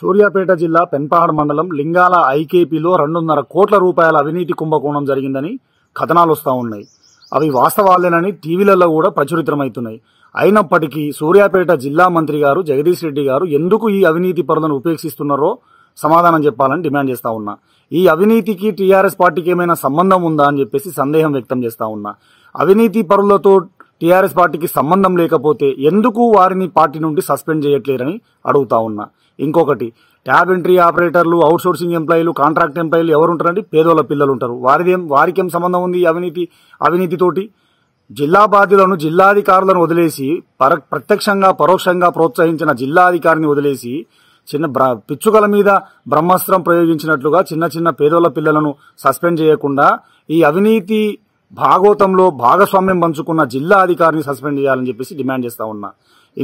సూర్యాపేట జిల్లా పెన్పహాడ్ మండలం లింగాల ఐకేపీలో రెండున్నర కోట్ల రూపాయల అవినీతి కుంభకోణం జరిగిందని కథనాలు వస్తూ ఉన్నాయి అవి వాస్తవాలేనని టీవీలలో కూడా ప్రచురితమవుతున్నాయి అయినప్పటికీ సూర్యాపేట జిల్లా మంత్రి గారు జగదీష్ రెడ్డి గారు ఎందుకు ఈ అవినీతి పరులను ఉపేక్షిస్తున్నారో సమాధానం చెప్పాలని డిమాండ్ చేస్తా ఉన్నా ఈ అవినీతికి టీఆర్ఎస్ పార్టీకి ఏమైనా సంబంధం ఉందా అని చెప్పేసి సందేహం వ్యక్తం చేస్తా ఉన్నా అవినీతి పరులతో టీఆర్ఎస్ పార్టీకి సంబంధం లేకపోతే ఎందుకు వారిని పార్టీ నుండి సస్పెండ్ చేయట్లేరని అడుగుతా ఉన్నా ఇంకొకటి ట్యాబ్ ఎంట్రీ ఆపరేటర్లు సోర్సింగ్ ఎంప్లాయీలు కాంట్రాక్ట్ ఎంప్లాయీలు ఉంటారంటే పేదోళ్ళ పిల్లలు ఉంటారు వారిదేం వారికేం సంబంధం ఉంది అవినీతి అవినీతితోటి జిల్లా బాధ్యులను జిల్లాధికారులను వదిలేసి పర ప్రత్యక్షంగా పరోక్షంగా ప్రోత్సహించిన జిల్లాధికారిని వదిలేసి చిన్న పిచ్చుకల మీద బ్రహ్మాస్త్రం ప్రయోగించినట్లుగా చిన్న చిన్న పేదోళ్ళ పిల్లలను సస్పెండ్ చేయకుండా ఈ అవినీతి భాగవతంలో భాగస్వామ్యం పంచుకున్న జిల్లా అధికారిని సస్పెండ్ చేయాలని చెప్పేసి డిమాండ్ చేస్తా ఉన్నా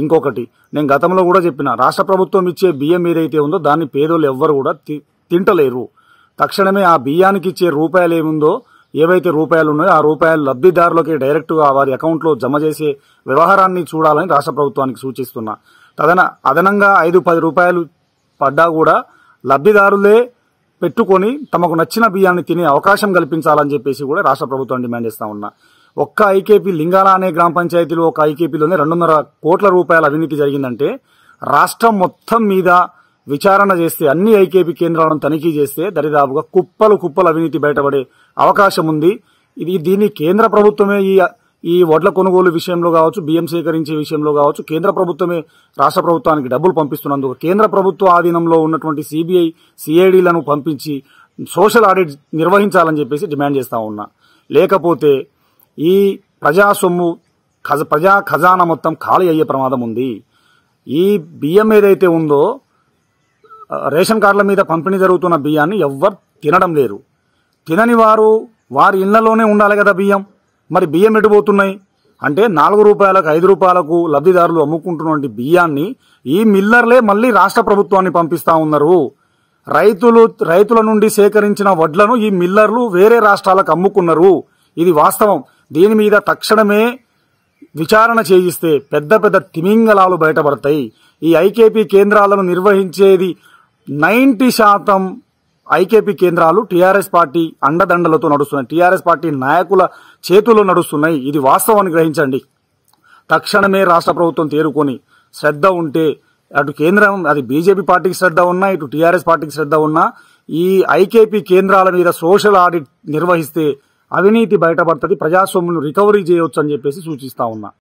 ఇంకొకటి నేను గతంలో కూడా చెప్పిన రాష్ట్ర ప్రభుత్వం ఇచ్చే బియ్యం ఏదైతే ఉందో దాన్ని పేదోళ్ళు ఎవ్వరు కూడా తింటలేరు తక్షణమే ఆ బియ్యానికి ఇచ్చే రూపాయలు ఏముందో ఏవైతే రూపాయలు ఉన్నాయో ఆ రూపాయలు లబ్ధిదారులకి డైరెక్ట్గా వారి అకౌంట్లో జమ చేసే వ్యవహారాన్ని చూడాలని రాష్ట్ర ప్రభుత్వానికి సూచిస్తున్నా తదన అదనంగా ఐదు పది రూపాయలు పడ్డా కూడా లబ్ధిదారులే పెట్టుకొని తమకు నచ్చిన బియ్యాన్ని తినే అవకాశం కల్పించాలని చెప్పేసి కూడా రాష్ట్ర ప్రభుత్వం డిమాండ్ చేస్తా ఉన్నా ఒక్క ఐకేపీ లింగాల అనే గ్రామ పంచాయతీలో ఒక ఐకేపీలోనే రెండున్నర కోట్ల రూపాయల అవినీతి జరిగిందంటే రాష్ట్రం మొత్తం మీద విచారణ చేస్తే అన్ని ఐకేపీ కేంద్రాలను తనిఖీ చేస్తే దరిదాపుగా కుప్పలు కుప్పలు అవినీతి బయటపడే అవకాశం ఉంది ఇది దీన్ని కేంద్ర ప్రభుత్వమే ఈ ఈ వడ్ల కొనుగోలు విషయంలో కావచ్చు బియ్యం సేకరించే విషయంలో కావచ్చు కేంద్ర ప్రభుత్వమే రాష్ట్ర ప్రభుత్వానికి డబ్బులు పంపిస్తున్నందుకు కేంద్ర ప్రభుత్వ ఆధీనంలో ఉన్నటువంటి సిబిఐ సిఐడిలను పంపించి సోషల్ ఆడిట్ నిర్వహించాలని చెప్పేసి డిమాండ్ చేస్తూ ఉన్నా లేకపోతే ఈ ప్రజా సొమ్ము ప్రజా ఖజానా మొత్తం ఖాళీ అయ్యే ప్రమాదం ఉంది ఈ బియ్యం ఏదైతే ఉందో రేషన్ కార్డుల మీద పంపిణీ జరుగుతున్న బియ్యాన్ని ఎవ్వరు తినడం లేరు తినని వారు వారి ఇళ్లలోనే ఉండాలి కదా బియ్యం మరి బియ్యం ఎటుపోతున్నాయి అంటే నాలుగు రూపాయలకు ఐదు రూపాయలకు లబ్ధిదారులు అమ్ముకుంటున్నటువంటి బియ్యాన్ని ఈ మిల్లర్లే మళ్ళీ రాష్ట్ర ప్రభుత్వాన్ని పంపిస్తా ఉన్నారు రైతులు రైతుల నుండి సేకరించిన వడ్లను ఈ మిల్లర్లు వేరే రాష్ట్రాలకు అమ్ముకున్నారు ఇది వాస్తవం దీని మీద తక్షణమే విచారణ చేయిస్తే పెద్ద పెద్ద తిమింగళాలు బయటపడతాయి ఈ ఐకేపీ కేంద్రాలను నిర్వహించేది నైంటీ శాతం ఐకేపీ కేంద్రాలు టీఆర్ఎస్ పార్టీ అండదండలతో నడుస్తున్నాయి టీఆర్ఎస్ పార్టీ నాయకుల చేతుల్లో నడుస్తున్నాయి ఇది వాస్తవాన్ని గ్రహించండి తక్షణమే రాష్ట్ర ప్రభుత్వం తేరుకొని శ్రద్ధ ఉంటే అటు కేంద్రం అది బీజేపీ పార్టీకి శ్రద్ధ ఉన్నా ఇటు టీఆర్ఎస్ పార్టీకి శ్రద్ధ ఉన్నా ఈ ఐకేపీ కేంద్రాల మీద సోషల్ ఆడిట్ నిర్వహిస్తే అవినీతి బయటపడుతుంది ప్రజాస్వామ్యం రికవరీ చేయవచ్చు అని చెప్పేసి సూచిస్తా ఉన్నా